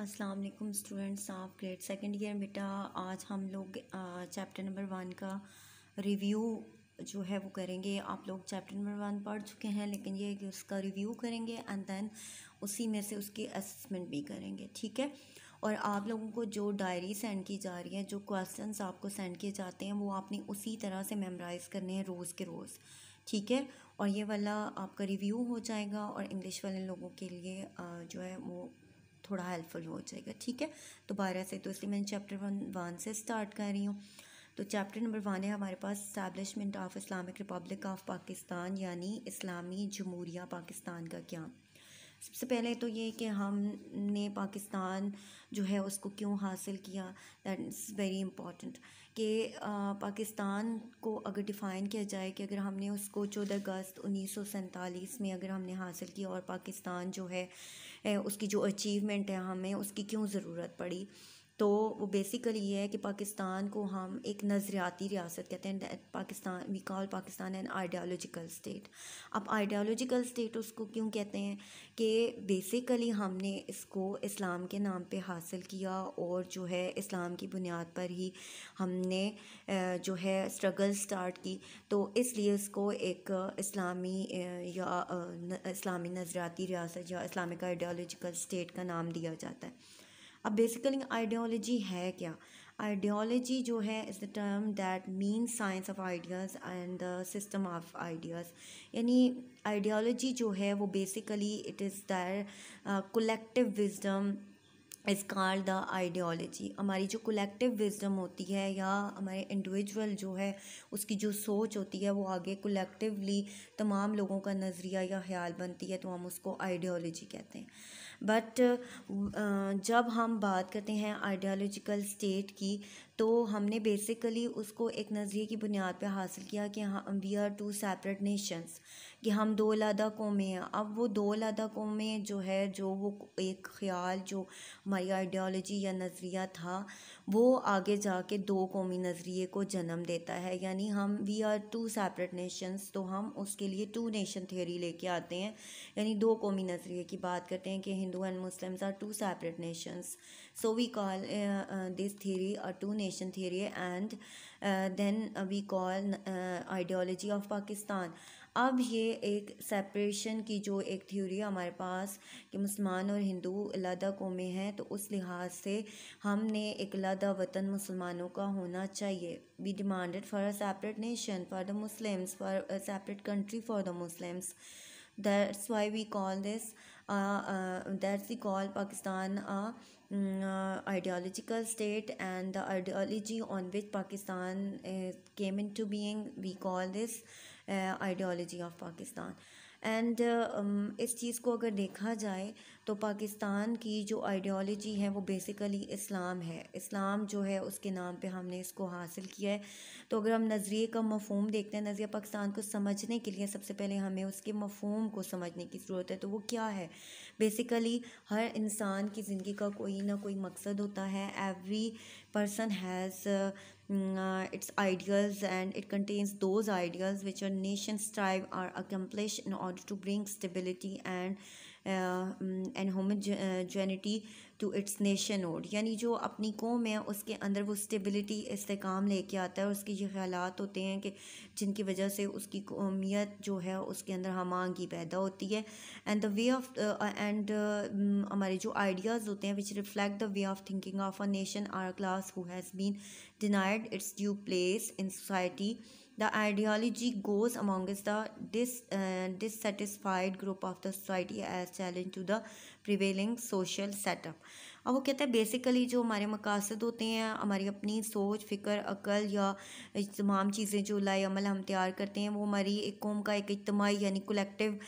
अस्सलाम वालेकुम students of grade second year बेटा आज हम लोग चैप्टर नंबर वन का रिव्यू जो है वो करेंगे आप लोग चैप्टर नंबर वन पढ़ चुके हैं लेकिन ये कि उसका रिव्यू करेंगे एंड देन उसी में से उसकी असेसमेंट भी करेंगे ठीक है और आप लोगों को जो डायरी सेंड की जा रही है जो क्वेश्चंस आपको सेंड किए जाते हैं वो आपने उसी तरह से मेमोराइज़ करने हैं रोज़ के रोज़ ठीक है और ये वाला आपका रिव्यू हो जाएगा और इंग्लिश वाले लोगों के लिए जो है वो थोड़ा हेल्पफुल हो जाएगा ठीक है दोबारा से तो इसलिए मैंने चैप्टर वन वन से स्टार्ट कर रही हूँ तो चैप्टर नंबर वन है हमारे पास establishment of Islamic republic of Pakistan यानी इस्लामी जमहूरिया पाकिस्तान का क्या सबसे पहले तो ये कि हमने पाकिस्तान जो है उसको क्यों हासिल किया दैट इज़ वेरी इम्पॉर्टेंट कि पाकिस्तान को अगर डिफ़ाइन किया जाए कि अगर हमने उसको चौदह अगस्त उन्नीस सौ सैंतालीस में अगर हमने हासिल किया और पाकिस्तान जो है उसकी जो अचीवमेंट है हमें उसकी क्यों ज़रूरत पड़ी तो वो बेसिकली ये है कि पाकिस्तान को हम एक नज़रियाती रियासत कहते हैं Pakistan we call Pakistan an ideological state अब आइडियालॉजिकल स्टेट उसको क्यों कहते हैं कि बेसिकली हमने इसको इस्लाम के नाम पे हासिल किया और जो है इस्लाम की बुनियाद पर ही हमने जो है स्ट्रगल स्टार्ट की तो इसलिए इसको एक इस्लामी या इस्लामी नज़रियाती रियासत या इस्लामिक आइडियालॉजिकल स्टेट का नाम दिया जाता है अब बेसिकली आइडियोलॉजी है क्या आइडियोलॉजी जो है is the term that mean science of ideas and the system of ideas यानी आइडियोलॉजी जो है वो basically it is their collective wisdom is called the ideology हमारी जो कोलेक्टिव विजडम होती है या हमारे इंडिविजुअल जो है उसकी जो सोच होती है वो आगे कोलेक्टिवली तमाम लोगों का नज़रिया या ख्याल बनती है तो हम उसको आइडियोलॉजी कहते हैं बट uh, uh, जब हम बात करते हैं आइडियालॉजिकल स्टेट की तो हमने बेसिकली उसको एक नज़रिए की बुनियाद पर हासिल किया कि हाँ we are two separate nations कि हम दो लदकों में हैं अब वो दो लदकों में जो है जो वो एक ख्याल जो हमारी आइडियोलॉजी या नज़रिया था वो आगे जाके दो कौमी नज़रिए को जन्म देता है यानी हम we are two separate nations तो हम उसके लिए टू नेशन थ्योरी लेके आते हैं यानी दो कौमी नज़रिए की बात करते हैं कि Hindu and Muslims are two separate nations so we call this theory our two nation theory and then we call ideology of Pakistan अब ये एक सेपरेशन की जो एक थ्योरी हमारे पास कि मुसलमान और हिंदू अलहदा कौमें हैं तो उस लिहाज से हमने एक अलहदा वतन मुसलमानों का होना चाहिए we demanded for a separate nation for the Muslims for a separate country for the Muslims that's why we call this that's we call Pakistan ideological state and the ideology on which Pakistan came into being we call this ideology of Pakistan and um, इस चीज़ को अगर देखा जाए तो पाकिस्तान की जो ideology है वो बेसिकली इस्लाम है इस्लाम जो है उसके नाम पे हमने इसको हासिल किया है तो अगर हम नज़रिए का मफहम देखते हैं नज़रिया पाकिस्तान को समझने के लिए सबसे पहले हमें उसके मफहम को समझने की ज़रूरत है तो वो क्या है बेसिकली हर इंसान की ज़िंदगी का कोई ना कोई मकसद होता है every person has Mm, uh, its ideals and it contains those ideals which a nation strive or accomplish in order to bring stability and and homogeneity to its nationhood यानी जो अपनी कौम है उसके अंदर वो स्टेबिलिटी इसकाम लेके आता है उसके ये ख्याल होते हैं कि जिनकी वजह से उसकी कौमियत जो है उसके अंदर हमांगी पैदा होती है and the way of and हमारे जो आइडियाज़ होते हैं which reflect the way of thinking of a nation or class who has been denied its due place in society The ideology goes amongst the dis, uh, dissatisfied group of the society as challenge to the prevailing social setup. अब वो कहते हैं basically जो हमारे मकासद होते हैं हमारी अपनी सोच फिक्र अकल या तमाम चीज़ें जो लाए अमल हम तैयार करते हैं वो हमारी एक कौम का एक इजमाही यानी कलेक्टिव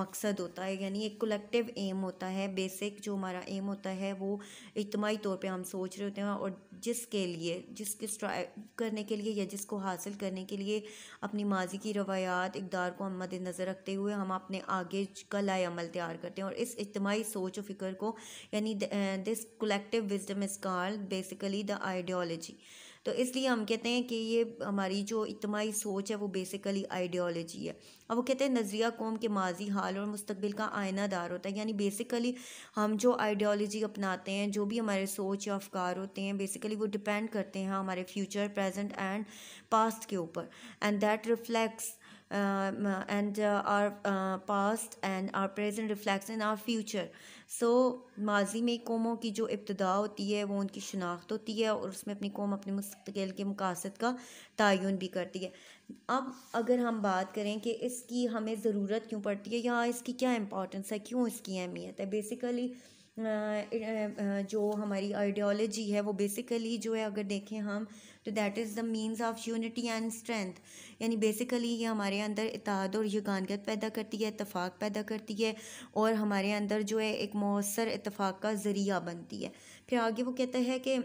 मकसद होता है यानी एक कलेक्टिव एम होता है बेसिक जो हमारा एम होता है वो इजमाही तौर पर हम सोच रहे होते हैं और जिसके लिए जिसके स्ट्राइव करने के लिए या जिसको हासिल करने के लिए अपनी माजी की रवायात इकदार को हम मद नज़र रखते हुए हम अपने आगे का लाएमल तैयार करते हैं और इस इज्तमाही सोच और फिक्र को यानी this collective wisdom is called basically the ideology तो इसलिए हम कहते हैं कि ये हमारी जो इतमाही सोच है वो बेसिकली आइडियोलॉजी है अब वो कहते हैं नज़रिया कौम के माजी हाल और मुस्तबिल का आयनादार होता है यानी बेसिकली हम जो आइडियोलॉजी अपनाते हैं जो भी हमारे सोच या अफकार होते हैं बेसिकली वो डिपेंड करते हैं हमारे फ्यूचर प्रेजेंट एंड पास्ट के ऊपर and that reflects Um, uh, and uh, our uh, past and our present reflects in our future so so, माजी में कौमों की जो इब्तदा होती है वो उनकी शनाख्त होती है और उसमें अपनी कौम अपने मुस्तकिल के मकासद का तयन भी करती है अब अगर हम बात करें कि इसकी हमें ज़रूरत क्यों पड़ती है या इसकी क्या इम्पोर्टेंस है क्यों इसकी अहमियत है बेसिकली जो हमारी आइडियोलॉजी है वो बेसिकली जो है अगर देखें हम तो that is the means of unity and strength यानी बेसिकली ये हमारे अंदर इतिहाद और यगानगत पैदा करती है इतफाक़ पैदा करती है और हमारे अंदर जो है एक मौसर इतफाक़ का ज़रिया बनती है फिर आगे वो कहता है कि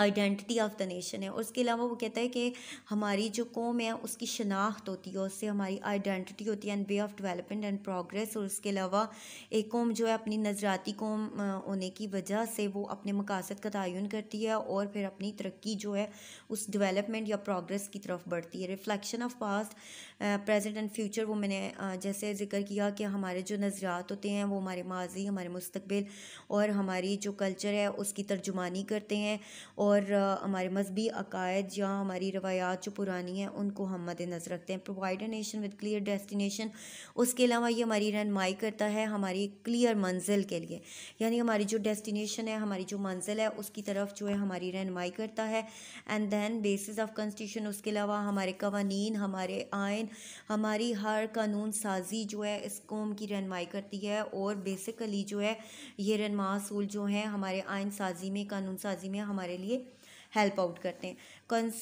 आइडेंटिटी ऑफ द नेशन है और उसके अलावा वो कहता है कि हमारी जो कौम है उसकी शनाख्त होती है उससे हमारी आइडेंटिटी होती है and way of development and progress और उसके अलावा एक कौम जो है अपनी नज़राती कौम होने की वजह से वो अपने मकासद का तयन करती है और फिर अपनी तरक्की जो है उस डिवेलपमेंट या प्रोग्रेस की तरफ बढ़ती है reflection of past present and future वो मैंने जैसे ज़िक्र किया कि हमारे जो नज़रियात होते हैं वो हमारे माजी हमारे मुस्तबिल और हमारी जो कल्चर है उसकी तर्जुमानी करते हैं और हमारे मजहबी अकायद या हमारी रवायात जो पुरानी हैं उनको हम मद नज़र रखते हैं provide nation with clear destination उसके अलावा ये हमारी रहनमाई करता है हमारी क्लियर मंजिल के लिए यानी हमारी जो डेस्टिनेशन है हमारी जो मंजिल है उसकी तरफ जो है हमारी रहनमाई करता है and then basis of constitution उसके अलावा हमारे कवानीन हमारे आयन हमारी हर कानून साजी जो है इस कौम की रहनमाई करती है और बेसिकली जो है ये रनमा असूल जो हैं हमारे आयन साजी में कानून साजी में हमारे लिए हेल्प आउट करते हैं कंस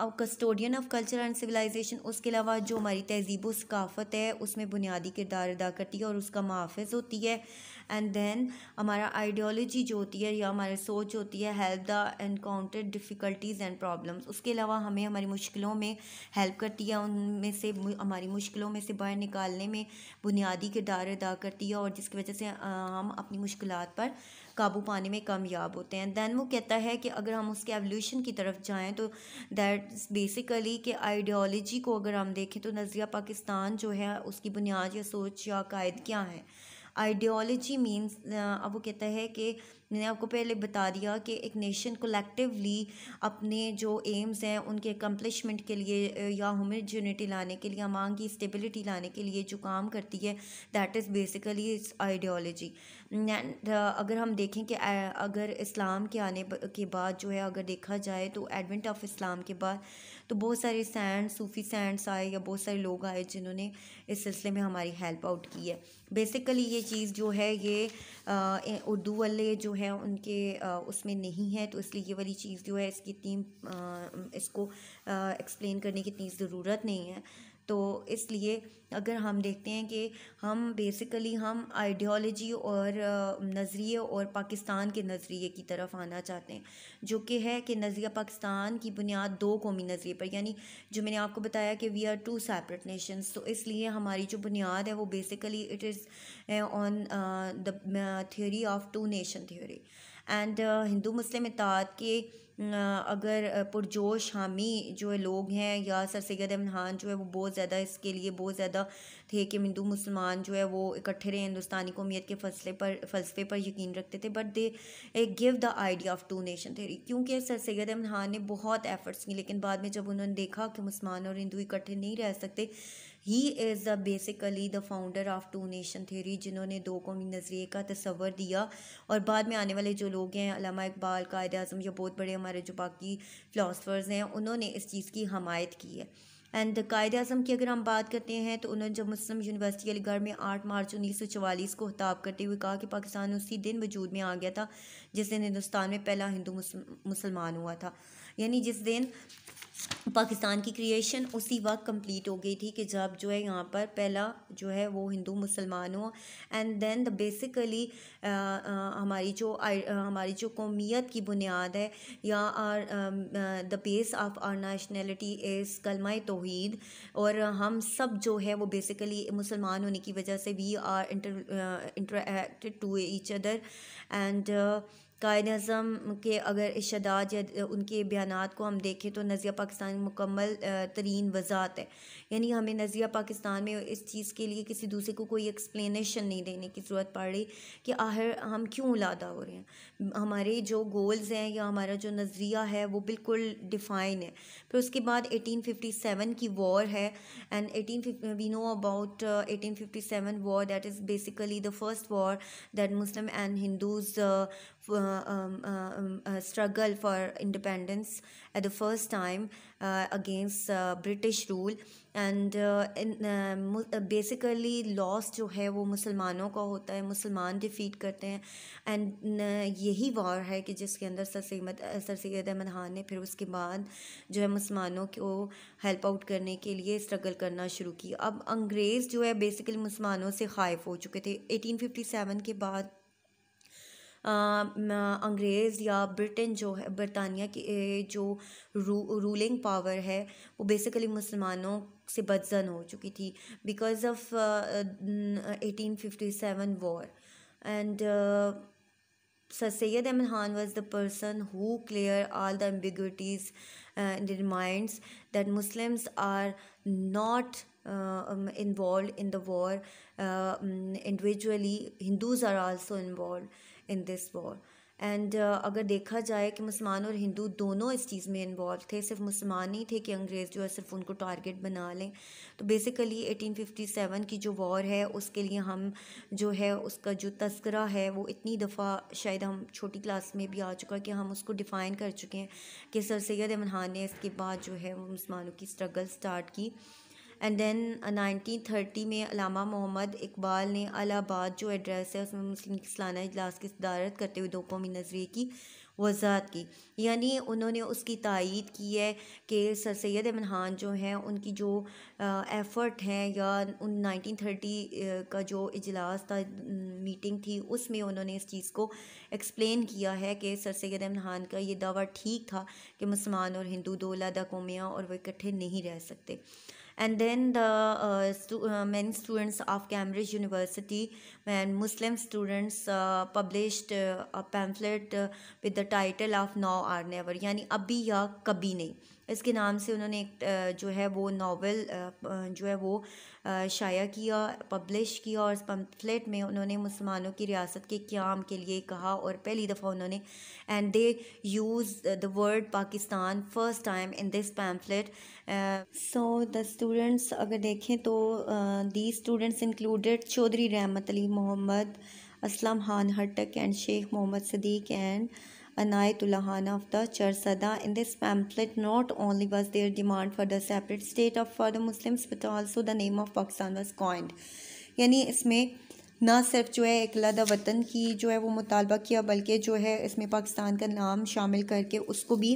अब custodian of culture and civilization उसके अलावा जो हमारी तहजीब व सकाफ़त है उसमें बुनियादी किरदार अदा करती है और उसका महाफ़ होती है एंड देन हमारा आइडियोलॉजी जो होती है या हमारी सोच होती है help the encounter difficulties and problems उसके अलावा हमें हमारी मुश्किलों में हेल्प करती है उनमें से हमारी मुश्किलों में से बाहर निकालने में बुनियादी किरदार अदा करती है और जिसकी वजह से हम अपनी मुश्किल पर काबू पाने में कामयाब होते हैं दैन वो कहता है कि अगर हम उसके एवोल्यूशन की तरफ जाएँ तो दैट्स बेसिकली कि आइडियोलॉजी को अगर हम देखें तो नज़रिया पाकिस्तान जो है उसकी बुनियाद या सोच या कायद क्या है आइडियोलॉजी मीन्स uh, अब वो कहता है कि मैंने आपको पहले बता दिया कि एक नेशन कोलेक्टिवली अपने जो एम्स हैं उनके अकम्पलिशमेंट के लिए या होमोजेनिटी लाने के लिए अमांग की स्टेबिलिटी लाने के लिए जो काम करती है that is basically its ideology अगर हम देखें कि अगर इस्लाम के आने के बाद जो है अगर देखा जाए तो एडवेंट ऑफ इस्लाम के बाद तो बहुत सारे सैंड सूफ़ी सैंड्स आए या बहुत सारे लोग आए जिन्होंने इस सिलसिले में हमारी हेल्प आउट की है बेसिकली ये चीज़ जो है ये उर्दू वाले जो है उनके उसमें नहीं है तो इसलिए ये वाली चीज़ जो है इसकी इतनी इसको एक्सप्लेन करने की इतनी ज़रूरत नहीं है तो इसलिए अगर हम देखते हैं कि हम बेसिकली हम आइडियोलॉजी और नज़रिए और पाकिस्तान के नज़रिए की तरफ आना चाहते हैं जो कि है कि नज़रिया पाकिस्तान की बुनियाद दो कौमी नज़रिए पर यानी जो मैंने आपको बताया कि we are two separate nations तो इसलिए हमारी जो बुनियाद है वो basically it is on the theory of two nation theory and Hindu Muslim इतिहाद के अगर पुरजोश हामी जो है लोग हैं या सर सैद अहमद खान जो है वो बहुत ज़्यादा इसके लिए बहुत ज़्यादा थे कि हिंदू मुसलमान जो है वो इकट्ठे रहे हिंदुस्तानी कौमियत के फसले पर फलसफे पर यकीन रखते थे but they give the idea of two nation theory क्योंकि सर सैद अहमद खान ने बहुत एफर्ट्स की लेकिन बाद में जब उन्होंने देखा कि मुसलमान और हिंदू इकट्ठे नहीं रह सकते he is the basically the founder of two nation theory जिन्होंने दो कौमी नज़रिए का तस्वर दिया और बाद में आने वाले जो लोग हैं अलामा इकबाल कायद अजम या बहुत बड़े हमारे जो बाकी फ़िलासफ़र्स हैं उन्होंने इस चीज़ की हमायत की है एंड कायद अजम की अगर हम बात करते हैं तो उन्होंने जब मुस्लिम यूनिवर्सिटी अलीगढ़ में आठ मार्च उन्नीस सौ चवालीस को खताब करते हुए कहा कि पाकिस्तान उसी दिन वजूद में आ गया था जिस दिन हिंदुस्तान में पहला हिंदू मुसलमान हुआ था यानी जिस दिन पाकिस्तान की क्रिएशन उसी वक्त कंप्लीट हो गई थी कि जब जो है यहाँ पर पहला जो है वो हिंदू मुसलमान हो एंड देन द बेसिकली हमारी जो आ, हमारी जो कौमियत की बुनियाद है या our the base of our nationality is कलमा तोहद और हम सब जो है वो बेसिकली मुसलमान होने की वजह से we are inter interacted to each other and uh, Quaid Azam के अगर इशादात या उनके बयान को हम देखें तो नज़िया पाकिस्तान मुकम्मल तरीन वजात है यानी हमें नज़िया पाकिस्तान में इस चीज़ के लिए किसी दूसरे को कोई एक्सप्लेनेशन नहीं देने की ज़रूरत पड़ रही कि आखिर हम क्यों उलादा हो रहे हैं हमारे जो गोल्स हैं या हमारा जो नज़रिया है वो बिल्कुल डिफ़ाइन है फिर उसके बाद एटीन फिफ्टी सेवन की वॉर है and eighteen we know about eighteen fifty seven war that is basically the first war that Muslim and Hindus struggle for independence at the first time against British rule and basically loss जो है वो मुसलमानों का होता है मुसलमान defeat करते हैं एंड यही वॉर है कि जिसके अंदर सर सैद सर सैद अहमद खान ने फिर उसके बाद जो है मुसलमानों को हेल्प आउट करने के लिए स्ट्रगल करना शुरू की अब अंग्रेज़ जो है बेसिकली मुसलमानों से खाइफ हो चुके थे एटीन फिफ्टी सेवन के बाद अंग्रेज़ या ब्रिटेन जो है बरतानिया की जो रू, रूलिंग पावर है वो बेसिकली मुसलमानों से बदजन हो चुकी थी because of eighteen fifty seven war and Sir Syed Ahmad Khan was the person who clear all the ambiguities mind that Muslims are not involve in the war individually Hindus are also involve in this war and अगर देखा जाए कि मुसलमान और हिंदू दोनों इस चीज़ में involve थे सिर्फ मुसलमान ही थे कि अंग्रेज़ जो है सिर्फ उनको टारगेट बना लें तो बेसिकली 1857 की जो वॉर है उसके लिए हम जो है उसका जो तस्करा है वो इतनी दफ़ा शायद हम छोटी क्लास में भी आ चुका है कि हम उसको डिफ़ाइन कर चुके हैं कि सर सैद अमन खान ने इसके बाद जो है वो मुसलमानों की स्ट्रगल स्टार्ट की एंड देन थर्टी में अलामा मोहम्मद इकबाल ने अलाहाबाद जो एड्रेस है उसमें मुस्लिम की सालाना इजलास की सदारत करते हुए दो कौमी नजरिए की वजात की यानी उन्होंने उसकी तइद की है कि सर सैद अमन खान जो हैं उनकी जो एफ़र्ट हैं या उन नाइनटीन थर्टी का जो इजलास था मीटिंग थी उसमें उन्होंने इस चीज़ को एक्सप्लेन किया है कि सर सैद अमन खान का ये दावा ठीक था कि मुसलमान और हिंदू दो लादा कौमियाँ और वह इकट्ठे नहीं रह सकते and then the uh, stu uh, many students of Cambridge University and Muslim students uh, published uh, a pamphlet uh, with the title of Now or Never, yani Abhi Ya Kabhi Nahi. इसके नाम से उन्होंने एक जो है वो novel जो है वो शाया किया पब्लिश किया और इस पम्फलेट में उन्होंने मुसलमानों की रियासत के क्याम के लिए कहा और पहली दफ़ा उन्होंने and they use the word Pakistan first time in this pamphlet so the students अगर देखें तो the students included Chaudhry Rahmat Ali Muhammad Aslam Khan Khattak and Sheikh Muhammad Sadiq and Inayatullah of the Charsadda in this pamphlet not only was their demand for the separate state of for the Muslim but also the name of Pakistan was coined यानी इसमें ना सिर्फ जो है एकलादा वतन की जो है वो मुतालबा किया बल्कि जो है इसमें पाकिस्तान का नाम शामिल करके उसको भी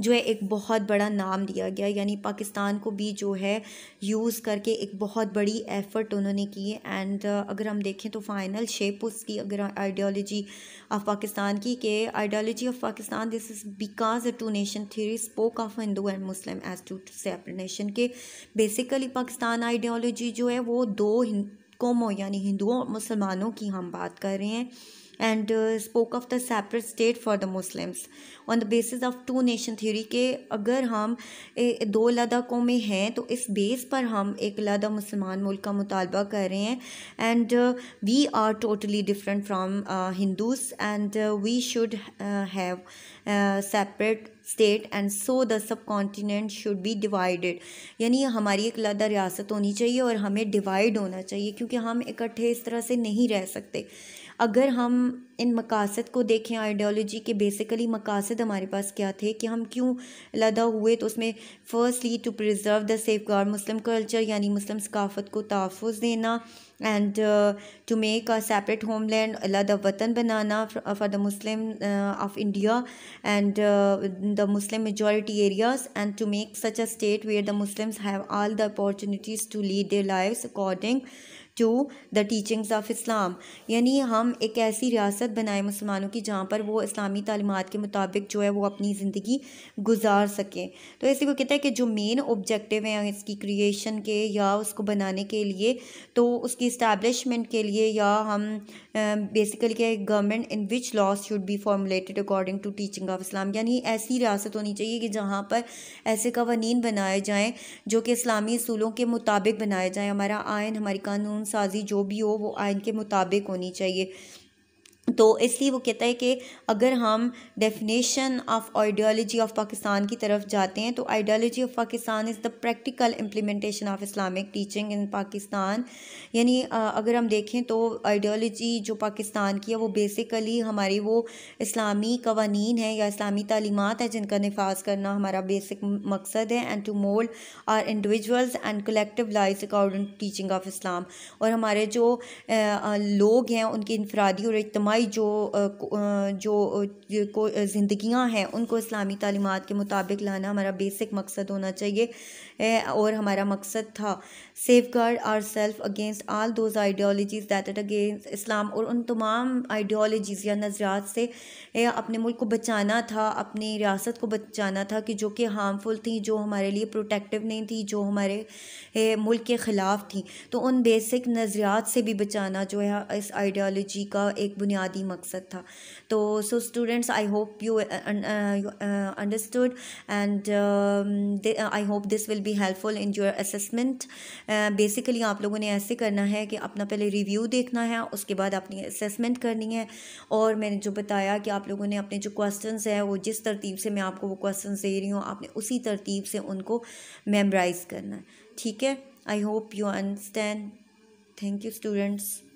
जो है एक बहुत बड़ा नाम दिया गया यानी पाकिस्तान को भी जो है यूज़ करके एक बहुत बड़ी एफ़र्ट उन्होंने की एंड uh, अगर हम देखें तो फाइनल शेप उसकी अगर आइडियोलॉजी ऑफ पाकिस्तान की के ideology of Pakistan this is because a two nation theory spoke of Hindu and Muslim as two separate nation के बेसिकली पाकिस्तान आइडियोलॉजी जो है वो दो कौमों यानी हिंदुओं और मुसलमानों की हम बात कर रहे हैं and uh, spoke of the separate state for the Muslims on the basis of two nation theory के अगर हम ए, दो लद्दाखों में हैं तो इस बेस पर हम एक लदा मुसलमान मुल्क का मुतालबा कर रहे हैं and we are totally different from Hindus and we should have separate state and so the subcontinent should be divided यानी हमारी एक लदा रियासत होनी चाहिए और हमें डिवाइड होना चाहिए क्योंकि हम इकट्ठे इस तरह से नहीं रह सकते अगर हम इन मकासद को देखें आइडियोलॉजी के बेसिकली मकासद हमारे पास क्या थे कि हम क्यों लदा हुए तो उसमें firstly to preserve the safeguard Muslim culture यानी मुस्लिम सकाफत को तहफ़ देना and to make a separate homeland अलहदा वतन बनाना for the Muslim of India and the Muslim majority areas and to make such a state where the Muslims have all the opportunities to lead their life according to the teachings of Islam यानी हम एक ऐसी रियासत बनाए मुसलमानों की जहाँ पर वो इस्लामी तलीमत के मुताबिक जो है वो अपनी ज़िंदगी गुजार सकें तो ऐसे को कहता है कि जो मेन ऑब्जेक्टिव हैं इसकी क्रिएशन के या उसको बनाने के लिए तो उसकी इस्टेब्लिशमेंट के लिए या हम बेसिकली क्या government in which laws should be formulated according to teaching of Islam यानी ऐसी रियासत होनी चाहिए कि जहाँ पर ऐसे कवानीन बनाए जाएँ जो कि इस्लामी असूलों के मुताबिक बनाए जाएँ हमारा आयन हमारी कानून साजी जो भी हो वो आयन के मुताबिक होनी चाहिए तो इसलिए वो कहता है कि अगर हम definition of ideology of Pakistan की तरफ जाते हैं तो ideology of Pakistan is the practical implementation of Islamic teaching in Pakistan यानी अगर हम देखें तो आइडियोलॉजी जो पाकिस्तान की है वो बेसिकली हमारी वो इस्लामी कवानीन है या इस्लामी तलीमत है जिनका नफाज करना हमारा बेसिक मकसद है and to mould our individuals and collective life according teaching of Islam और हमारे जो लोग हैं उनकी इनफरादी और इज्तमी इंतहाई जो जो को ज़िंदगियाँ हैं उनको इस्लामी तलीमत के मुताबिक लाना हमारा बेसिक मकसद होना चाहिए और हमारा मकसद था safeguard our self against all those ideologies that against Islam और उन तमाम आइडियोलॉजीज या नज़रात से अपने मुल्क को बचाना था अपनी रियासत को बचाना था कि जो कि हार्मफुल थी जो हमारे लिए प्रोटेक्टिव नहीं थी जो हमारे मुल्क के ख़िलाफ़ थी तो उन बेसिक नज़रियात से भी बचाना जो है इस आइडियालॉजी का एक बुनियाद ही मकसद था तो so students I hope you understood and I hope this will be helpful in your assessment basically आप लोगों ने ऐसे करना है कि अपना पहले रिव्यू देखना है उसके बाद अपनी असेसमेंट करनी है और मैंने जो बताया कि आप लोगों ने अपने जो क्वेश्चन है वो जिस तरतीब से मैं आपको वो क्वेश्चन दे रही हूँ आपने उसी तरतीब से उनको मेमराइज करना है ठीक है I hope you understand thank you students